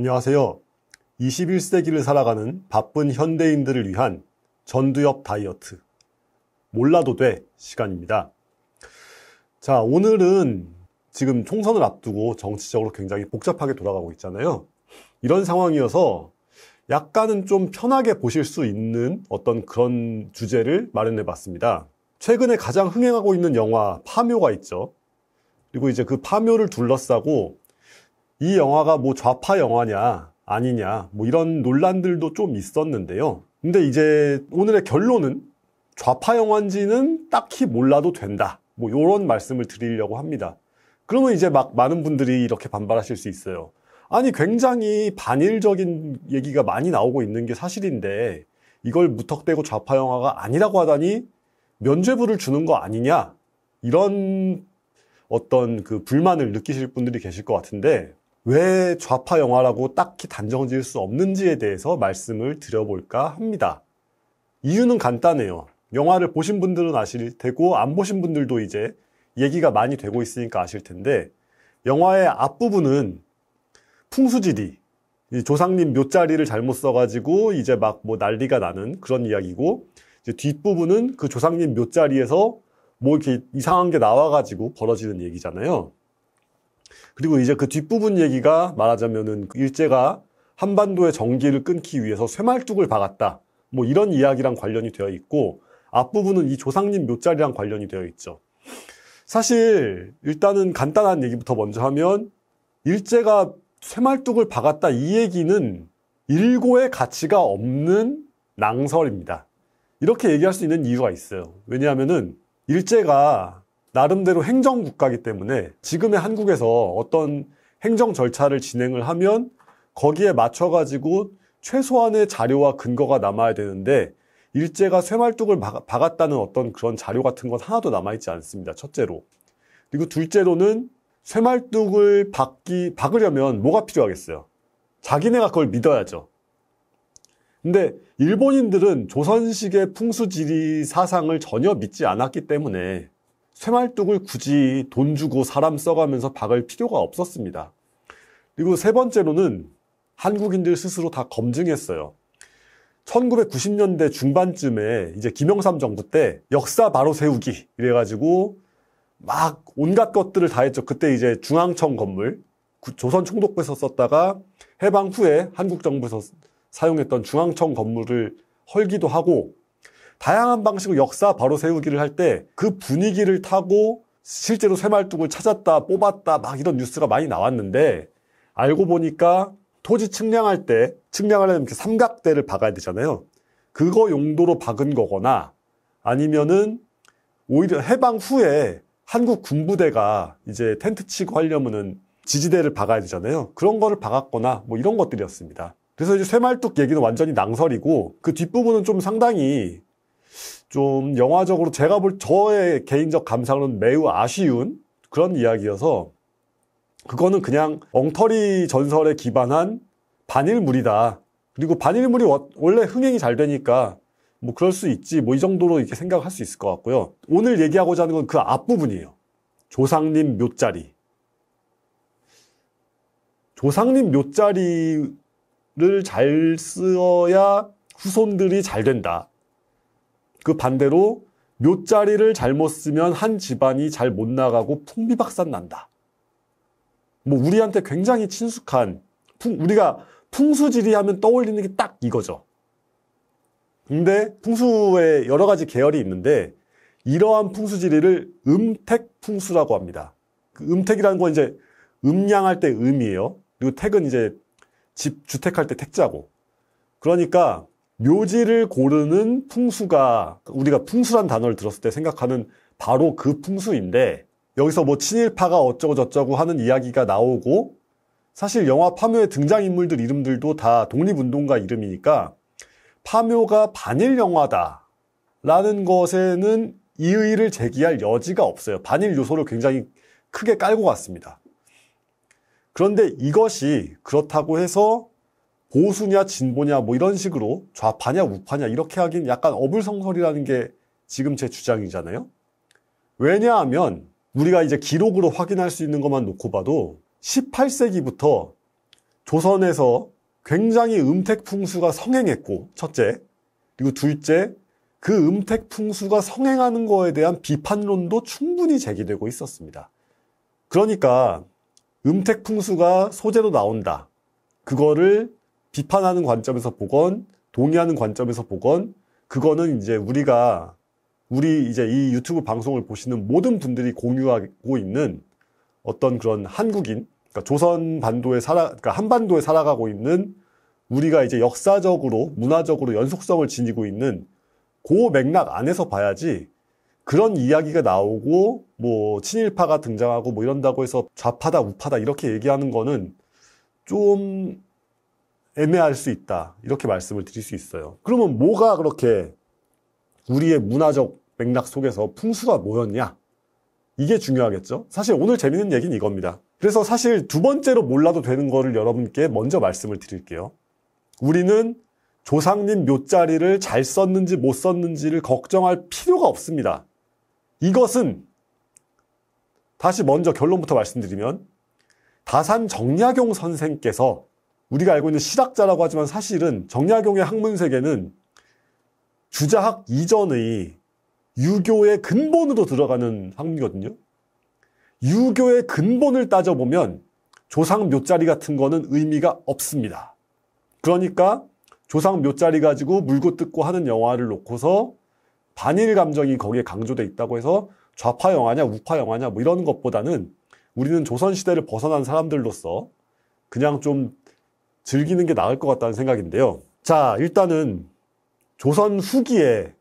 안녕하세요. 21세기를 살아가는 바쁜 현대인들을 위한 전두엽 다이어트. 몰라도 돼 시간입니다. 자, 오늘은 지금 총선을 앞두고 정치적으로 굉장히 복잡하게 돌아가고 있잖아요. 이런 상황이어서 약간은 좀 편하게 보실 수 있는 어떤 그런 주제를 마련해 봤습니다. 최근에 가장 흥행하고 있는 영화 파묘가 있죠. 그리고 이제 그 파묘를 둘러싸고 이 영화가 뭐 좌파 영화냐 아니냐 뭐 이런 논란들도 좀 있었는데요. 근데 이제 오늘의 결론은 좌파 영화인지는 딱히 몰라도 된다. 뭐 이런 말씀을 드리려고 합니다. 그러면 이제 막 많은 분들이 이렇게 반발하실 수 있어요. 아니 굉장히 반일적인 얘기가 많이 나오고 있는 게 사실인데 이걸 무턱대고 좌파 영화가 아니라고 하다니 면죄부를 주는 거 아니냐 이런 어떤 그 불만을 느끼실 분들이 계실 것 같은데 왜 좌파 영화라고 딱히 단정 지을 수 없는지에 대해서 말씀을 드려볼까 합니다. 이유는 간단해요. 영화를 보신 분들은 아실 테고 안 보신 분들도 이제 얘기가 많이 되고 있으니까 아실 텐데 영화의 앞부분은 풍수지리 조상님 묘자리를 잘못 써가지고 이제 막 뭐 난리가 나는 그런 이야기고 뒷부분은 그 조상님 묘자리에서 뭐 이렇게 이상한 게 나와가지고 벌어지는 얘기잖아요. 그리고 이제 그 뒷부분 얘기가 말하자면은 일제가 한반도의 전기를 끊기 위해서 쇠말뚝을 박았다. 뭐 이런 이야기랑 관련이 되어 있고 앞부분은 이 조상님 묘자리랑 관련이 되어 있죠. 사실 일단은 간단한 얘기부터 먼저 하면 일제가 쇠말뚝을 박았다 이 얘기는 일고의 가치가 없는 낭설입니다. 이렇게 얘기할 수 있는 이유가 있어요. 왜냐하면은 일제가 나름대로 행정국가이기 때문에 지금의 한국에서 어떤 행정 절차를 진행을 하면 거기에 맞춰가지고 최소한의 자료와 근거가 남아야 되는데 일제가 쇠말뚝을 박았다는 어떤 그런 자료 같은 건 하나도 남아있지 않습니다. 첫째로. 그리고 둘째로는 쇠말뚝을 박기, 박으려면 뭐가 필요하겠어요? 자기네가 그걸 믿어야죠. 근데 일본인들은 조선식의 풍수지리 사상을 전혀 믿지 않았기 때문에 새말뚝을 굳이 돈 주고 사람 써가면서 박을 필요가 없었습니다. 그리고 세 번째로는 한국인들 스스로 다 검증했어요. 1990년대 중반쯤에 이제 김영삼 정부 때 역사 바로 세우기 이래가지고 막 온갖 것들을 다 했죠. 그때 이제 중앙청 건물, 조선 총독부에서 썼다가 해방 후에 한국 정부에서 사용했던 중앙청 건물을 헐기도 하고 다양한 방식으로 역사 바로 세우기를 할 때 그 분위기를 타고 실제로 새말뚝을 찾았다 뽑았다 막 이런 뉴스가 많이 나왔는데 알고 보니까 토지 측량할 때 측량하려면 이렇게 삼각대를 박아야 되잖아요. 그거 용도로 박은 거거나 아니면은 오히려 해방 후에 한국 군부대가 이제 텐트 치고 하려면은 지지대를 박아야 되잖아요. 그런 거를 박았거나 뭐 이런 것들이었습니다. 그래서 이제 쇠말뚝 얘기는 완전히 낭설이고 그 뒷부분은 좀 상당히 좀 영화적으로 제가 볼 저의 개인적 감상은 매우 아쉬운 그런 이야기여서 그거는 그냥 엉터리 전설에 기반한 반일물이다. 그리고 반일물이 원래 흥행이 잘 되니까 뭐 그럴 수 있지 뭐 이 정도로 이렇게 생각할 수 있을 것 같고요. 오늘 얘기하고자 하는 건 그 앞부분이에요. 조상님 묘자리. 조상님 묘자리를 잘 써야 후손들이 잘 된다. 그 반대로 묘자리를 잘못 쓰면 한 집안이 잘 못 나가고 풍비박산 난다. 뭐 우리한테 굉장히 친숙한 풍, 우리가 풍수지리하면 떠올리는 게 딱 이거죠. 근데 풍수의 여러 가지 계열이 있는데 이러한 풍수지리를 음택풍수라고 합니다. 그 음택이라는 건 이제 음양할 때 음이에요. 그리고 택은 이제 집 주택할 때 택자고. 그러니까 묘지를 고르는 풍수가 우리가 풍수란 단어를 들었을 때 생각하는 바로 그 풍수인데 여기서 뭐 친일파가 어쩌고 저쩌고 하는 이야기가 나오고 사실 영화 파묘의 등장인물들 이름들도 다 독립운동가 이름이니까 파묘가 반일 영화다 라는 것에는 이의를 제기할 여지가 없어요. 반일 요소를 굉장히 크게 깔고 갔습니다. 그런데 이것이 그렇다고 해서 보수냐 진보냐 뭐 이런 식으로 좌파냐 우파냐 이렇게 하긴 약간 어불성설이라는 게 지금 제 주장이잖아요. 왜냐하면 우리가 이제 기록으로 확인할 수 있는 것만 놓고 봐도 18세기부터 조선에서 굉장히 음택풍수가 성행했고 첫째 그리고 둘째 그 음택풍수가 성행하는 거에 대한 비판론도 충분히 제기되고 있었습니다. 그러니까 음택풍수가 소재로 나온다. 그거를 비판하는 관점에서 보건 동의하는 관점에서 보건 그거는 이제 우리가 우리 이제 이 유튜브 방송을 보시는 모든 분들이 공유하고 있는 어떤 그런 한국인 그러니까 조선 반도에 살아 그러니까 한반도에 살아가고 있는 우리가 이제 역사적으로 문화적으로 연속성을 지니고 있는 그 맥락 안에서 봐야지 그런 이야기가 나오고 뭐 친일파가 등장하고 뭐 이런다고 해서 좌파다 우파다 이렇게 얘기하는 거는 좀 애매할 수 있다. 이렇게 말씀을 드릴 수 있어요. 그러면 뭐가 그렇게 우리의 문화적 맥락 속에서 풍수가 뭐였냐? 이게 중요하겠죠? 사실 오늘 재밌는 얘기는 이겁니다. 그래서 사실 두 번째로 몰라도 되는 거를 여러분께 먼저 말씀을 드릴게요. 우리는 조상님 묘자리를 잘 썼는지 못 썼는지를 걱정할 필요가 없습니다. 이것은 다시 먼저 결론부터 말씀드리면 다산 정약용 선생께서 우리가 알고 있는 실학자라고 하지만 사실은 정약용의 학문 세계는 주자학 이전의 유교의 근본으로 들어가는 학문이거든요. 유교의 근본을 따져보면 조상 묘자리 같은 거는 의미가 없습니다. 그러니까 조상 묘자리 가지고 물고 뜯고 하는 영화를 놓고서 반일 감정이 거기에 강조돼 있다고 해서 좌파 영화냐 우파 영화냐 뭐 이런 것보다는 우리는 조선시대를 벗어난 사람들로서 그냥 좀 즐기는 게 나을 것 같다는 생각인데요. 자, 일단은 조선 후기에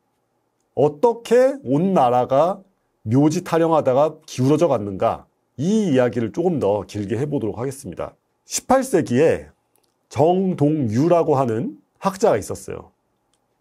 어떻게 온 나라가 묘지 타령하다가 기울어져 갔는가 이 이야기를 조금 더 길게 해보도록 하겠습니다. 18세기에 정동유라고 하는 학자가 있었어요.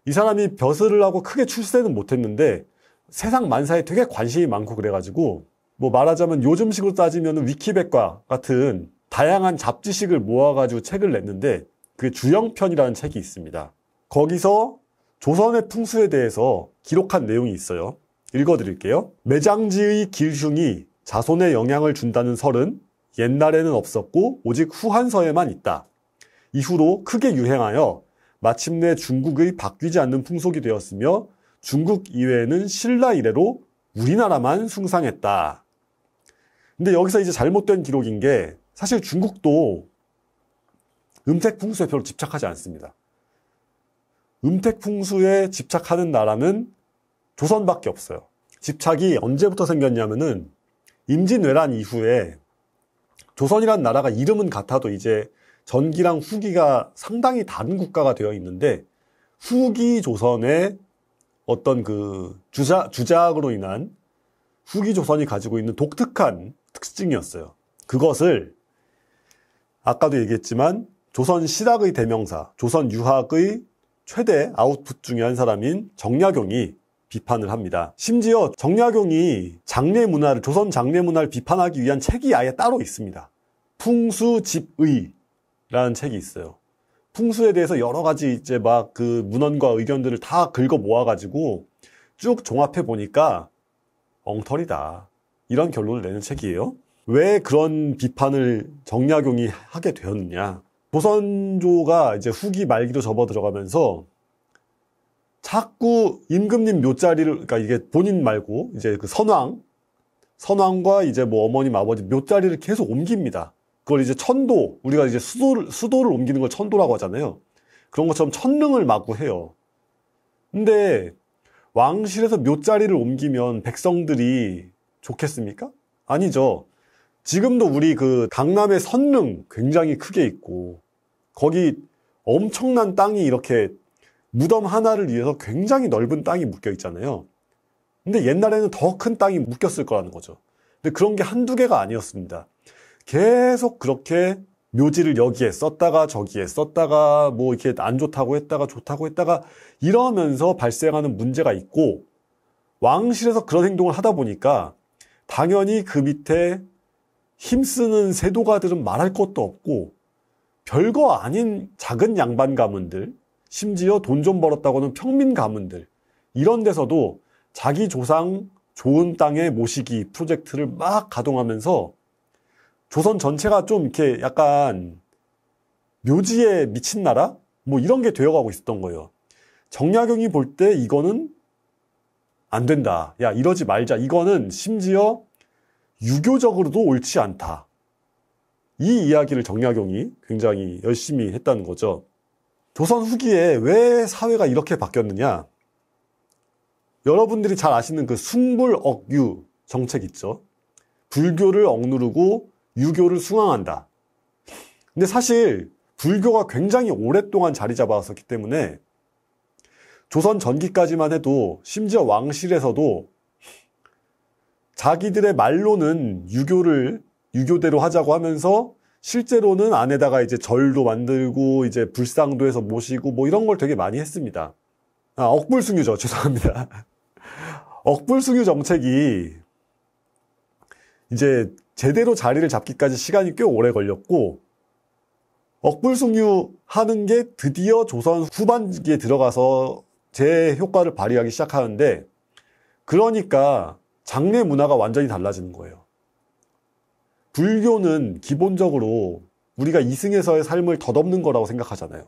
이 사람이 벼슬을 하고 크게 출세는 못했는데 세상 만사에 되게 관심이 많고 그래가지고 뭐 말하자면 요즘식으로 따지면 위키백과 같은 다양한 잡지식을 모아가지고 책을 냈는데 그게 주영편이라는 책이 있습니다. 거기서 조선의 풍수에 대해서 기록한 내용이 있어요. 읽어드릴게요. 매장지의 길흉이 자손에 영향을 준다는 설은 옛날에는 없었고 오직 후한서에만 있다. 이후로 크게 유행하여 마침내 중국의 바뀌지 않는 풍속이 되었으며 중국 이외에는 신라 이래로 우리나라만 숭상했다. 근데 여기서 이제 잘못된 기록인 게 사실 중국도 음택풍수에 별로 집착하지 않습니다. 음택풍수에 집착하는 나라는 조선밖에 없어요. 집착이 언제부터 생겼냐면은 임진왜란 이후에 조선이란 나라가 이름은 같아도 이제 전기랑 후기가 상당히 다른 국가가 되어 있는데 후기 조선의 어떤 그 주자, 주작으로 인한 후기 조선이 가지고 있는 독특한 특징이었어요. 그것을 아까도 얘기했지만 조선 시학의 대명사, 조선 유학의 최대 아웃풋 중의 한 사람인 정약용이 비판을 합니다. 심지어 정약용이 장례 문화를 조선 장례 문화를 비판하기 위한 책이 아예 따로 있습니다. 풍수집의라는 책이 있어요. 풍수에 대해서 여러 가지 이제 막 그 문헌과 의견들을 다 긁어 모아가지고 쭉 종합해 보니까 엉터리다 이런 결론을 내는 책이에요. 왜 그런 비판을 정약용이 하게 되었느냐. 조선조가 이제 후기 말기로 접어 들어가면서 자꾸 임금님 묘자리를, 그러니까 이게 본인 말고 이제 그 선왕, 선왕과 이제 뭐 어머님, 아버지 묘자리를 계속 옮깁니다. 그걸 이제 천도, 우리가 이제 수도를, 수도를 옮기는 걸 천도라고 하잖아요. 그런 것처럼 천릉을 마구 해요. 근데 왕실에서 묘자리를 옮기면 백성들이 좋겠습니까? 아니죠. 지금도 우리 그 강남의 선릉 굉장히 크게 있고 거기 엄청난 땅이 이렇게 무덤 하나를 위해서 굉장히 넓은 땅이 묶여 있잖아요. 근데 옛날에는 더 큰 땅이 묶였을 거라는 거죠. 근데 그런 게 한두 개가 아니었습니다. 계속 그렇게 묘지를 여기에 썼다가 저기에 썼다가 뭐 이렇게 안 좋다고 했다가 좋다고 했다가 이러면서 발생하는 문제가 있고 왕실에서 그런 행동을 하다 보니까 당연히 그 밑에 힘쓰는 세도가들은 말할 것도 없고 별거 아닌 작은 양반 가문들, 심지어 돈 좀 벌었다고는 평민 가문들 이런 데서도 자기 조상 좋은 땅에 모시기 프로젝트를 막 가동하면서 조선 전체가 좀 이렇게 약간 묘지에 미친 나라? 뭐 이런 게 되어가고 있었던 거예요. 정약용이 볼 때 이거는 안 된다. 야, 이러지 말자. 이거는 심지어 유교적으로도 옳지 않다. 이 이야기를 정약용이 굉장히 열심히 했다는 거죠. 조선 후기에 왜 사회가 이렇게 바뀌었느냐? 여러분들이 잘 아시는 그숭불억유 정책 있죠. 불교를 억누르고 유교를 숭앙한다. 근데 사실 불교가 굉장히 오랫동안 자리 잡아왔었기 때문에 조선 전기까지만 해도 심지어 왕실에서도 자기들의 말로는 유교를 유교대로 하자고 하면서 실제로는 안에다가 이제 절도 만들고 이제 불상도 해서 모시고 뭐 이런 걸 되게 많이 했습니다. 아, 억불숭유죠. 죄송합니다. 억불숭유 정책이 이제 제대로 자리를 잡기까지 시간이 꽤 오래 걸렸고 억불숭유 하는 게 드디어 조선 후반기에 들어가서 제 효과를 발휘하기 시작하는데 그러니까 장례 문화가 완전히 달라지는 거예요. 불교는 기본적으로 우리가 이승에서의 삶을 덧없는 거라고 생각하잖아요.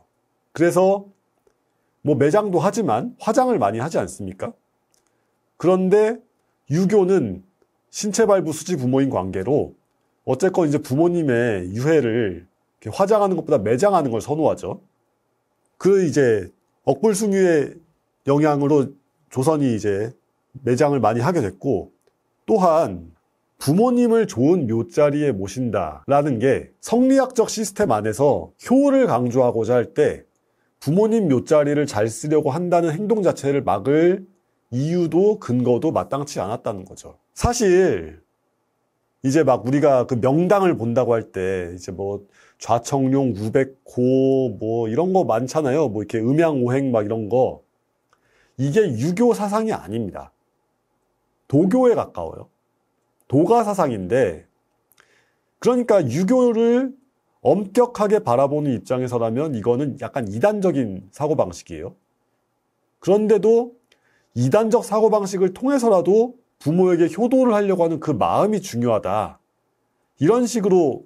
그래서 뭐 매장도 하지만 화장을 많이 하지 않습니까? 그런데 유교는 신체발부 수지 부모인 관계로 어쨌건 이제 부모님의 유해를 화장하는 것보다 매장하는 걸 선호하죠. 그 이제 억불숭유의 영향으로 조선이 이제 매장을 많이 하게 됐고 또한 부모님을 좋은 묘자리에 모신다 라는 게 성리학적 시스템 안에서 효를 강조하고자 할 때 부모님 묘자리를 잘 쓰려고 한다는 행동 자체를 막을 이유도 근거도 마땅치 않았다는 거죠. 사실 이제 막 우리가 그 명당을 본다고 할 때 이제 뭐 좌청룡, 9 0 0고뭐 이런 거 많잖아요. 뭐 이렇게 음양오행 막 이런 거 이게 유교 사상이 아닙니다. 도교에 가까워요. 도가 사상인데 그러니까 유교를 엄격하게 바라보는 입장에서라면 이거는 약간 이단적인 사고방식이에요. 그런데도 이단적 사고방식을 통해서라도 부모에게 효도를 하려고 하는 그 마음이 중요하다. 이런 식으로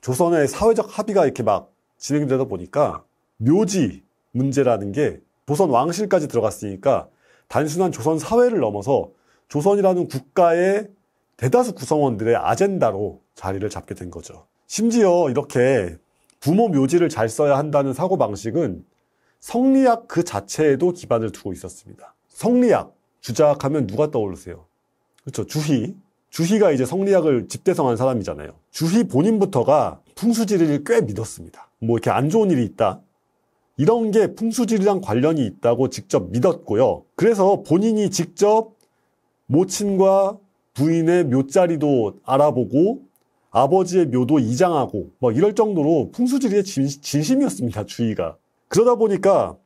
조선의 사회적 합의가 이렇게 막 진행되다 보니까 묘지 문제라는 게 조선 왕실까지 들어갔으니까 단순한 조선 사회를 넘어서 조선이라는 국가의 대다수 구성원들의 아젠다로 자리를 잡게 된 거죠. 심지어 이렇게 부모 묘지를 잘 써야 한다는 사고방식은 성리학 그 자체에도 기반을 두고 있었습니다. 성리학, 주작 하면 누가 떠오르세요? 그렇죠. 주희. 주희가 이제 성리학을 집대성한 사람이잖아요. 주희 본인부터가 풍수지리를 꽤 믿었습니다. 뭐 이렇게 안 좋은 일이 있다. 이런 게 풍수지리랑 관련이 있다고 직접 믿었고요. 그래서 본인이 직접 모친과 부인의 묘자리도 알아보고 아버지의 묘도 이장하고 뭐 이럴 정도로 풍수지리에 진, 심이었습니다 주의가. 그러다 보니까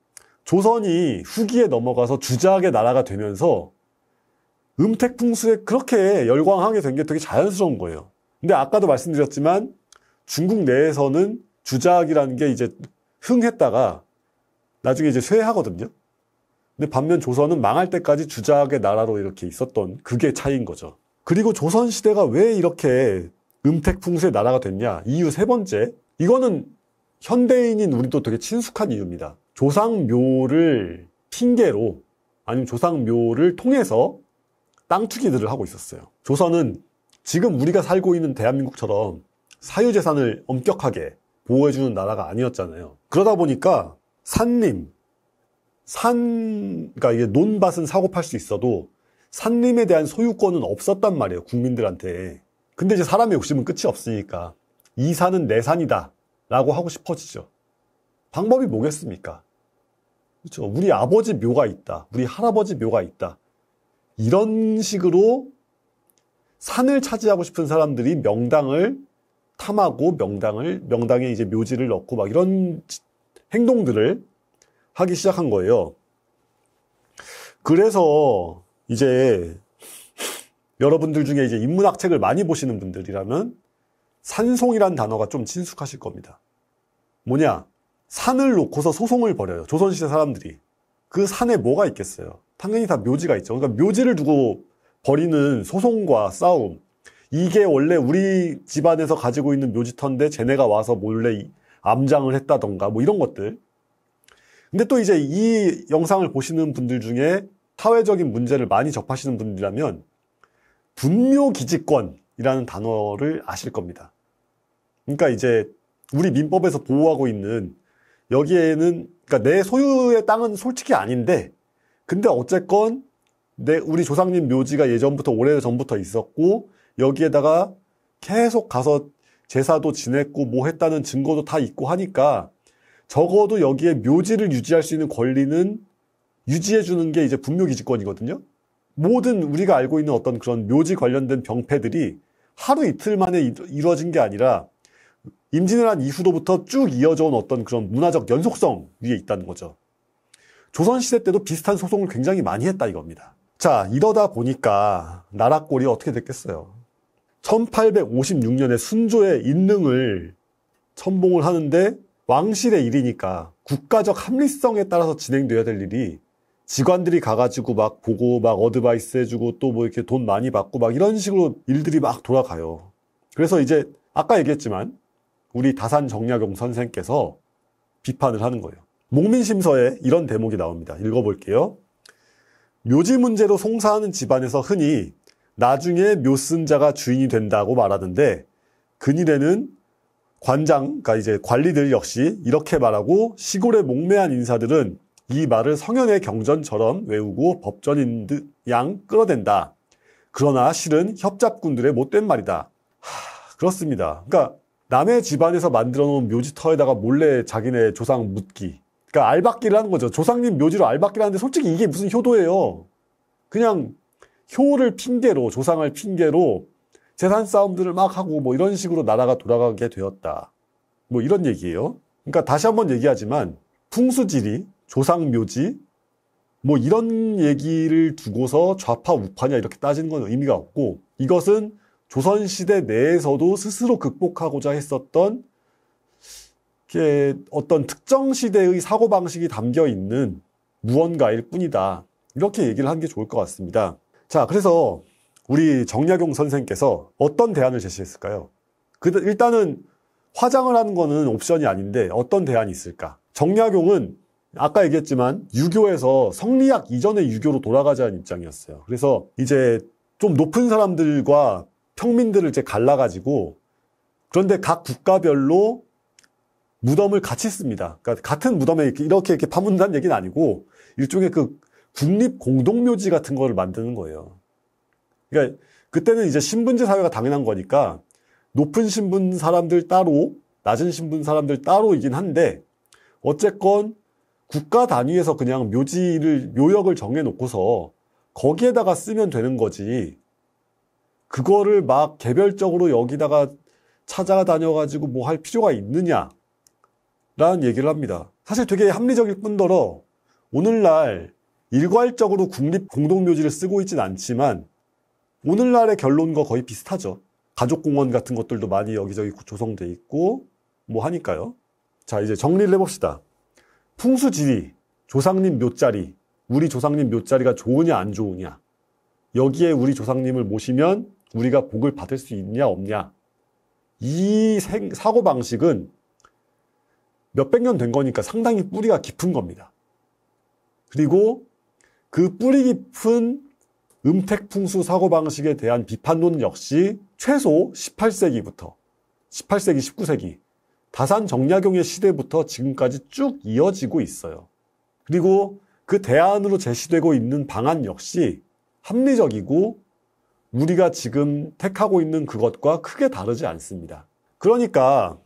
조선이 후기에 넘어가서 주자학의 나라가 되면서 음택풍수에 그렇게 열광하게 된 게 되게 자연스러운 거예요. 근데 아까도 말씀드렸지만 중국 내에서는 주작이라는 게 이제 흥했다가 나중에 이제 쇠하거든요. 근데 반면 조선은 망할 때까지 주작의 나라로 이렇게 있었던 그게 차이인 거죠. 그리고 조선 시대가 왜 이렇게 음택풍수의 나라가 됐냐? 이유 세 번째. 이거는 현대인인 우리도 되게 친숙한 이유입니다. 조상묘를 핑계로 아니면 조상묘를 통해서 땅투기들을 하고 있었어요. 조선은 지금 우리가 살고 있는 대한민국처럼 사유재산을 엄격하게 보호해주는 나라가 아니었잖아요. 그러다 보니까 산림, 산, 그러니까 이게 논밭은 사고 팔수 있어도 산림에 대한 소유권은 없었단 말이에요. 국민들한테. 근데 이제 사람의 욕심은 끝이 없으니까 이 산은 내 산이다. 라고 하고 싶어지죠. 방법이 뭐겠습니까? 그렇죠. 우리 아버지 묘가 있다. 우리 할아버지 묘가 있다. 이런 식으로 산을 차지하고 싶은 사람들이 명당을 탐하고 명당을 명당에 이제 묘지를 넣고 막 이런 행동들을 하기 시작한 거예요. 그래서 이제 여러분들 중에 이제 인문학 책을 많이 보시는 분들이라면 산송이란 단어가 좀 친숙하실 겁니다. 뭐냐? 산을 놓고서 소송을 벌여요. 조선시대 사람들이. 그 산에 뭐가 있겠어요? 당연히 다 묘지가 있죠. 그러니까 묘지를 두고 벌이는 소송과 싸움. 이게 원래 우리 집안에서 가지고 있는 묘지터인데 쟤네가 와서 몰래 암장을 했다던가 뭐 이런 것들. 근데 또 이제 이 영상을 보시는 분들 중에 사회적인 문제를 많이 접하시는 분들이라면 분묘기지권이라는 단어를 아실 겁니다. 그러니까 이제 우리 민법에서 보호하고 있는 여기에는 그러니까 내 소유의 땅은 솔직히 아닌데 근데 어쨌건 내 우리 조상님 묘지가 예전부터 오래 전부터 있었고 여기에다가 계속 가서 제사도 지냈고 뭐 했다는 증거도 다 있고 하니까 적어도 여기에 묘지를 유지할 수 있는 권리는 유지해 주는 게 이제 분묘기지권이거든요. 모든 우리가 알고 있는 어떤 그런 묘지 관련된 병폐들이 하루 이틀 만에 이루어진 게 아니라 임진왜란 이후로부터 쭉 이어져 온 어떤 그런 문화적 연속성 위에 있다는 거죠. 조선시대 때도 비슷한 소송을 굉장히 많이 했다 이겁니다. 자, 이러다 보니까 나라 꼴이 어떻게 됐겠어요? 1856년에 순조의 인능을 첨봉을 하는데 왕실의 일이니까 국가적 합리성에 따라서 진행되어야될 일이 직원들이 가가지고 막 보고 막 어드바이스 해주고 또 뭐 이렇게 돈 많이 받고 막 이런 식으로 일들이 막 돌아가요. 그래서 이제 아까 얘기했지만 우리 다산 정약용 선생께서 비판을 하는 거예요. 목민심서에 이런 대목이 나옵니다. 읽어볼게요. 묘지 문제로 송사하는 집안에서 흔히 나중에 묘쓴 자가 주인이 된다고 말하는데 근일에는 관장, 그러니까 이제 관리들 역시 이렇게 말하고 시골에 목매한 인사들은 이 말을 성현의 경전처럼 외우고 법전인 듯 양 끌어댄다. 그러나 실은 협잡꾼들의 못된 말이다. 하, 그렇습니다. 그러니까 남의 집안에서 만들어 놓은 묘지터에다가 몰래 자기네 조상 묻기. 그러니까 알박기를 하는 거죠. 조상님 묘지로 알박기를 하는데 솔직히 이게 무슨 효도예요. 그냥 효를 핑계로, 조상을 핑계로 재산 싸움들을 막 하고 뭐 이런 식으로 나라가 돌아가게 되었다. 뭐 이런 얘기예요. 그러니까 다시 한번 얘기하지만 풍수지리, 조상묘지 뭐 이런 얘기를 두고서 좌파 우파냐 이렇게 따지는 건 의미가 없고 이것은 조선시대 내에서도 스스로 극복하고자 했었던 게 어떤 특정 시대의 사고방식이 담겨 있는 무언가일 뿐이다. 이렇게 얘기를 하는 게 좋을 것 같습니다. 자, 그래서 우리 정약용 선생께서 어떤 대안을 제시했을까요? 그, 일단은 화장을 하는 거는 옵션이 아닌데 어떤 대안이 있을까? 정약용은 아까 얘기했지만 유교에서 성리학 이전의 유교로 돌아가자는 입장이었어요. 그래서 이제 좀 높은 사람들과 평민들을 이제 갈라가지고 그런데 각 국가별로 무덤을 같이 씁니다. 그러니까 같은 무덤에 이렇게 이렇게, 이렇게 파문다는 얘기는 아니고 일종의 그 국립 공동묘지 같은 거를 만드는 거예요. 그러니까 그때는 이제 신분제 사회가 당연한 거니까 높은 신분 사람들 따로 낮은 신분 사람들 따로이긴 한데 어쨌건 국가 단위에서 그냥 묘지를 묘역을 정해놓고서 거기에다가 쓰면 되는 거지 그거를 막 개별적으로 여기다가 찾아다녀가지고 뭐 할 필요가 있느냐 라는 얘기를 합니다 사실 되게 합리적일 뿐더러 오늘날 일괄적으로 국립 공동묘지를 쓰고 있진 않지만 오늘날의 결론과 거의 비슷하죠. 가족공원 같은 것들도 많이 여기저기 조성돼 있고 뭐 하니까요. 자 이제 정리를 해봅시다. 풍수지리, 조상님 묘자리, 우리 조상님 묘자리가 좋으냐 안 좋으냐 여기에 우리 조상님을 모시면 우리가 복을 받을 수 있냐 없냐 이 생, 사고방식은 몇백 년 된 거니까 상당히 뿌리가 깊은 겁니다. 그리고 그 뿌리 깊은 음택풍수 사고방식에 대한 비판론 역시 최소 18세기부터 18세기, 19세기 다산 정약용의 시대부터 지금까지 쭉 이어지고 있어요. 그리고 그 대안으로 제시되고 있는 방안 역시 합리적이고 우리가 지금 택하고 있는 그것과 크게 다르지 않습니다. 그러니까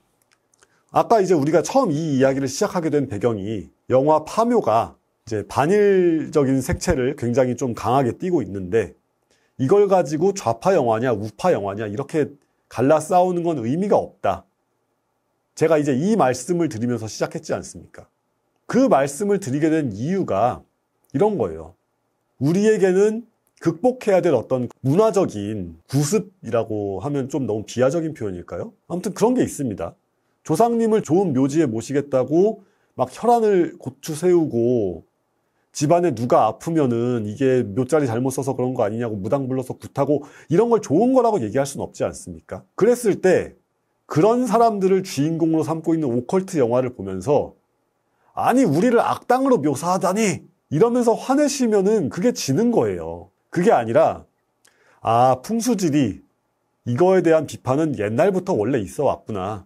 아까 이제 우리가 처음 이 이야기를 시작하게 된 배경이 영화 파묘가 이제 반일적인 색채를 굉장히 좀 강하게 띄고 있는데 이걸 가지고 좌파 영화냐 우파 영화냐 이렇게 갈라 싸우는 건 의미가 없다. 제가 이제 이 말씀을 드리면서 시작했지 않습니까? 그 말씀을 드리게 된 이유가 이런 거예요. 우리에게는 극복해야 될 어떤 문화적인 구습이라고 하면 좀 너무 비하적인 표현일까요? 아무튼 그런 게 있습니다. 조상님을 좋은 묘지에 모시겠다고 막 혈안을 고추 세우고 집안에 누가 아프면은 이게 몇자리 잘못 써서 그런 거 아니냐고 무당 불러서 굿하고 이런 걸 좋은 거라고 얘기할 수는 없지 않습니까? 그랬을 때 그런 사람들을 주인공으로 삼고 있는 오컬트 영화를 보면서 아니 우리를 악당으로 묘사하다니 이러면서 화내시면은 그게 지는 거예요. 그게 아니라 아풍수지리 이거에 대한 비판은 옛날부터 원래 있어 왔구나.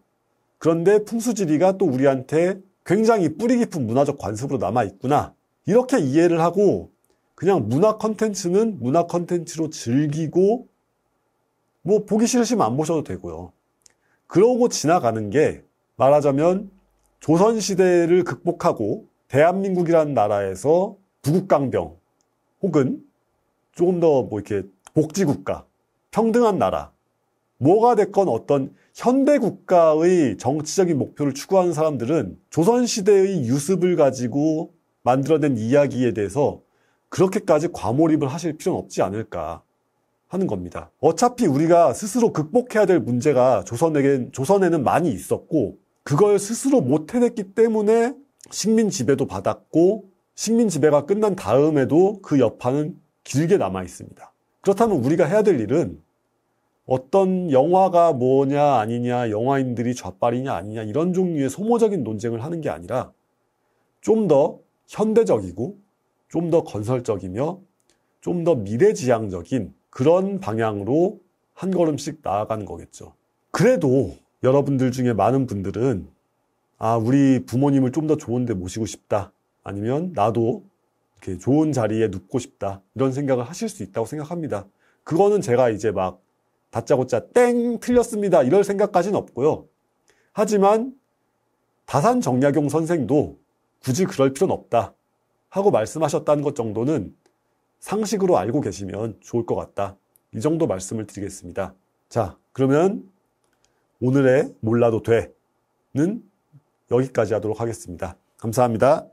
그런데 풍수지리가 또 우리한테 굉장히 뿌리 깊은 문화적 관습으로 남아 있구나. 이렇게 이해를 하고 그냥 문화 컨텐츠는 문화 컨텐츠로 즐기고 뭐 보기 싫으시면 안 보셔도 되고요. 그러고 지나가는 게 말하자면 조선시대를 극복하고 대한민국이라는 나라에서 부국강병 혹은 조금 더 뭐 이렇게 복지국가, 평등한 나라, 뭐가 됐건 어떤 현대 국가의 정치적인 목표를 추구하는 사람들은 조선시대의 유습을 가지고 만들어낸 이야기에 대해서 그렇게까지 과몰입을 하실 필요는 없지 않을까 하는 겁니다. 어차피 우리가 스스로 극복해야 될 문제가 조선에겐, 조선에는 많이 있었고, 그걸 스스로 못 해냈기 때문에 식민 지배도 받았고, 식민 지배가 끝난 다음에도 그 여파는 길게 남아 있습니다. 그렇다면 우리가 해야 될 일은 어떤 영화가 뭐냐 아니냐, 영화인들이 좌빨이냐 아니냐 이런 종류의 소모적인 논쟁을 하는 게 아니라 좀더 현대적이고 좀 더 건설적이며 좀 더 미래지향적인 그런 방향으로 한 걸음씩 나아가는 거겠죠. 그래도 여러분들 중에 많은 분들은 아, 우리 부모님을 좀 더 좋은 데 모시고 싶다. 아니면 나도 이렇게 좋은 자리에 눕고 싶다. 이런 생각을 하실 수 있다고 생각합니다. 그거는 제가 이제 막 다짜고짜 땡 틀렸습니다. 이럴 생각까지는 없고요. 하지만 다산 정약용 선생도 굳이 그럴 필요는 없다 하고 말씀하셨다는 것 정도는 상식으로 알고 계시면 좋을 것 같다. 이 정도 말씀을 드리겠습니다. 자, 그러면 오늘의 몰라도 돼는 여기까지 하도록 하겠습니다. 감사합니다.